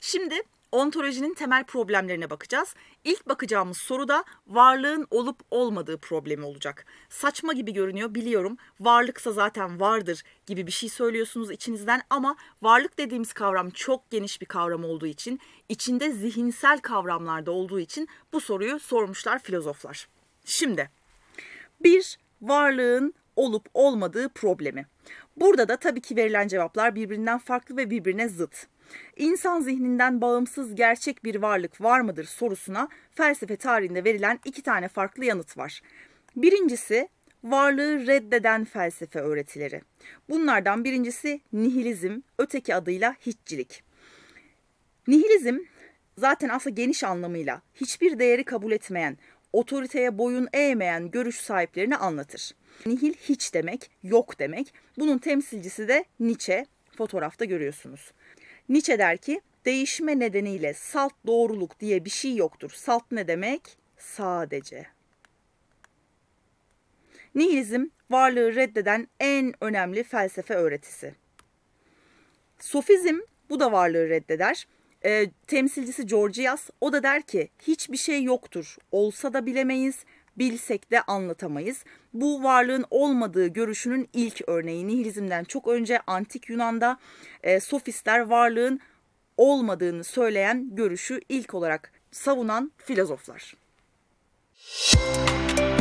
Şimdi ontolojinin temel problemlerine bakacağız. İlk bakacağımız soru da varlığın olup olmadığı problemi olacak. Saçma gibi görünüyor biliyorum. Varlıksa zaten vardır gibi bir şey söylüyorsunuz içinizden ama varlık dediğimiz kavram çok geniş bir kavram olduğu için, içinde zihinsel kavramlarda olduğu için bu soruyu sormuşlar filozoflar. Şimdi bir varlığın olup olmadığı problemi. Burada da tabii ki verilen cevaplar birbirinden farklı ve birbirine zıt. İnsan zihninden bağımsız gerçek bir varlık var mıdır sorusuna felsefe tarihinde verilen iki tane farklı yanıt var. Birincisi varlığı reddeden felsefe öğretileri. Bunlardan birincisi nihilizm, öteki adıyla hiççilik. Nihilizm zaten aslında geniş anlamıyla hiçbir değeri kabul etmeyen, otoriteye boyun eğmeyen görüş sahiplerini anlatır. Nihil hiç demek, yok demek. Bunun temsilcisi de Nietzsche. Fotoğrafta görüyorsunuz. Nietzsche der ki değişme nedeniyle salt doğruluk diye bir şey yoktur. Salt ne demek? Sadece. Nihilizm varlığı reddeden en önemli felsefe öğretisi. Sofizm bu da varlığı reddeder e, temsilcisi Georgias o da der ki hiçbir şey yoktur. Olsa da bilemeyiz, bilsek de anlatamayız. Bu varlığın olmadığı görüşünün ilk örneği nihilizmden çok önce antik Yunan'da e, sofistler varlığın olmadığını söyleyen görüşü ilk olarak savunan filozoflar. Müzik